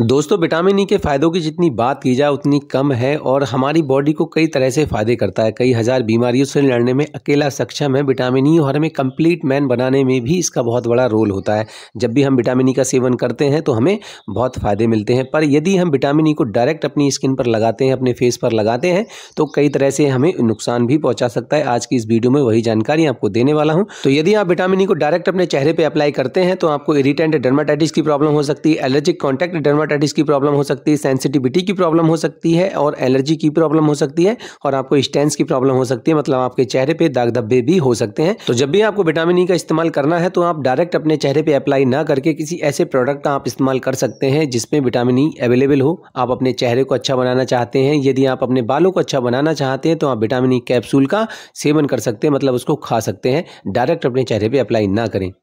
दोस्तों vitamin E e के फ़ायदों की जितनी बात की जाए उतनी कम है और हमारी बॉडी को कई तरह से फ़ायदे करता है कई हज़ार बीमारियों से लड़ने में अकेला सक्षम है विटामिन ई e और हमें कंप्लीट मैन बनाने में भी इसका बहुत बड़ा रोल होता है जब भी हम विटामिन ई e का सेवन करते हैं तो हमें बहुत फ़ायदे मिलते हैं पर यदि हम विटामिन ई को डायरेक्ट अपनी स्किन पर लगाते हैं अपने फेस पर लगाते हैं तो कई तरह से हमें नुकसान भी पहुँचा सकता है आज की इस वीडियो में वही जानकारी आपको देने वाला हूँ तो यदि आप विटामिन ई को डायरेक्ट अपने चेहरे पर अप्लाई करते हैं तो आपको इरिटेंट डर्माटाइटिस की प्रॉब्लम हो सकती है एलर्जिक कॉन्टैक्ट डर्मा डर्माटाइटिस की प्रॉब्लम हो सकती है सेंसिटिविटी की प्रॉब्लम हो सकती है और एलर्जी की प्रॉब्लम हो सकती है और आपको स्टेंस की प्रॉब्लम हो सकती है मतलब आपके चेहरे पे दाग धब्बे भी हो सकते हैं तो जब भी आपको विटामिन ई e का इस्तेमाल करना है तो आप डायरेक्ट अपने चेहरे पे अप्लाई ना करके किसी ऐसे प्रोडक्ट का आप इस्तेमाल कर सकते हैं जिसमें विटामिन ई अवेलेबल हो आप अपने चेहरे को अच्छा बनाना चाहते हैं यदि आप अपने बालों को अच्छा बनाना चाहते हैं तो आप विटामिन ई कैप्सूल का सेवन कर सकते हैं मतलब उसको खा सकते हैं डायरेक्ट अपने चेहरे पर अप्लाई ना करें